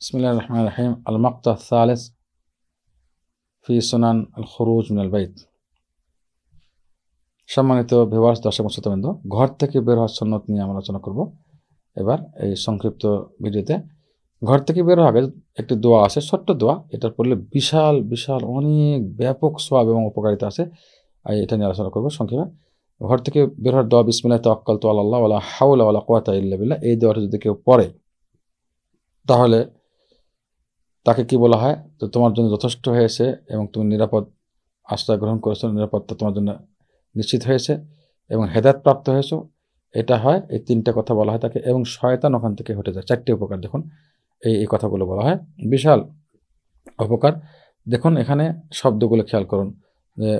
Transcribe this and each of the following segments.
بسم الله الرحمن الرحيم المقطع Salles ফি سنن الخروج من البيت সম্মানিত viewers দর্শক শ্রোতাবৃন্দ ঘর থেকে বের হওয়ার সন্ন্যত নিয়ে আমরা আলোচনা করব এবার এই সংক্ষিপ্ত ভিডিওতে ঘর থেকে বের হওয়ার আগে একটি দোয়া আছে ছোট্ট দোয়া এটা পড়লে বিশাল বিশাল অনেক ব্যাপক সব এবং উপকারিতা আছে এটা নিয়ে আলোচনা করবো সংক্ষেপে ঘর থেকে বের হওয়ার দোয়া তো তক্কাল তো আল্লাহ আল্লাহ হাউল আল্লাহ কোয়াত ইল্লা এই দোয়াটা যদি কেউ পড়ে তাহলে তাকে কি বলা হয় তো তোমার জন্য যথেষ্ট হয়েছে এবং তুমি নিরাপদ আশ্রয় গ্রহণ করেছো নিরাপত্তা তোমার জন্য নিশ্চিত হয়েছে এবং হেদায়ত প্রাপ্ত হয়েছ এটা হয় এই তিনটা কথা বলা হয় তাকে এবং শয়তান ওখান থেকে হটে যায় চারটি উপকার দেখুন এই এই কথাগুলো বলা হয় বিশাল উপকার দেখুন এখানে শব্দগুলো খেয়াল করুন যে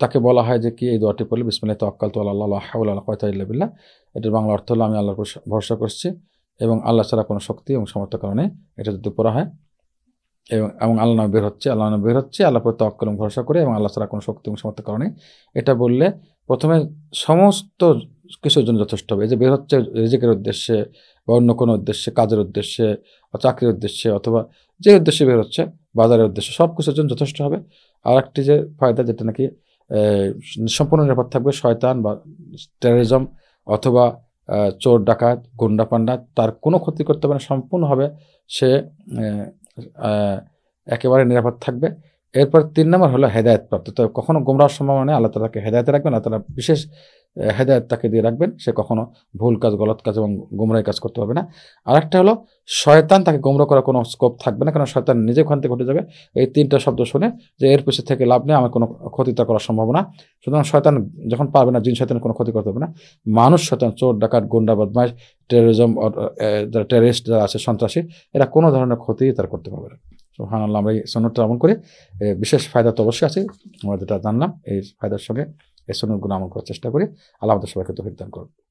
তাকে বলা হয় যে কি এই দোয়াটি পড়লে বিসমিল্লা তক্কাল তো আল্লাহ হাউল্লাহ কয়তাল্লাবিল্লা এটার বাংলা অর্থ হলো আমি আল্লাহর ভরসা করছি এবং আল্লাহ ছাড়া কোনো শক্তি এবং সমর্থ কারণে এটা যদি পড়া হয় এবং আল্লাহ নামে বের হচ্ছে আল্লাহ বের হচ্ছে আল্লাহ প্রতি অক্কলম ভরসা করে এবং আল্লাহ ছাড়া কোনো শক্তি এবং সমর্থ কারণে এটা বললে প্রথমে সমস্ত কিছুর জন্য যথেষ্ট হবে এই যে বের হচ্ছে রেজেকের উদ্দেশ্যে বা অন্য কোনো উদ্দেশ্যে কাজের উদ্দেশ্যে বা চাকরির উদ্দেশ্যে অথবা যে উদ্দেশ্যে বের হচ্ছে বাজারের উদ্দেশ্যে সব কিছুর জন্য যথেষ্ট হবে আর একটি যে ফায়দা যেটা নাকি সম্পূর্ণ নিরাপদ থাকবে শয়তান বা টেরোরিজম অথবা চোর ডাকাত গুন্ডা পান্ডা তার কোনো ক্ষতি করতে পারে সম্পূর্ণভাবে সে একেবারে নিরাপদ থাকবে এরপর তিন নম্বর হলো হেদায়তপ্রাপ্ত তো কখনো গোমরার সম্ভাবনা আল্লাহ তালাকে হেদায়তে রাখবেন আল্লাহ তালা বিশেষ হেদায়ত তাকে দিয়ে রাখবেন সে কখনো ভুল কাজ গলত কাজ এবং গুমরাই কাজ করতে পারবে না আর একটা হলো শয়তান তাকে গুমরা করার কোনো স্কোপ থাকবে না কারণ শয়তান নিজে ওখান থেকে ঘটে যাবে এই তিনটা শব্দ শুনে যে এর পিছিয়ে থেকে লাভ নেই আমার কোনো ক্ষতিটা করার সম্ভাবনা সুতরাং শয়তান যখন পারবে না জিন শয়তানের কোনো ক্ষতি করতে পারবে না মানুষ শয়তান চোর ডাকাত গুন্ডা বদমাইশ টেরোরিজম যারা টেরিস্ট যারা আছে সন্ত্রাসী এরা কোনো ধরনের ক্ষতি তারা করতে পারবে না সোহান আল্লাহ আমরা এই সনদটা আমল করে বিশেষ ফায়দা তো অবশ্যই আছে আমরা যেটা জানলাম এই ফায়দার সঙ্গে এর সঙ্গে গুণামল করার চেষ্টা করে আল্লাহ আমাদের সবাইকে তো দান করুন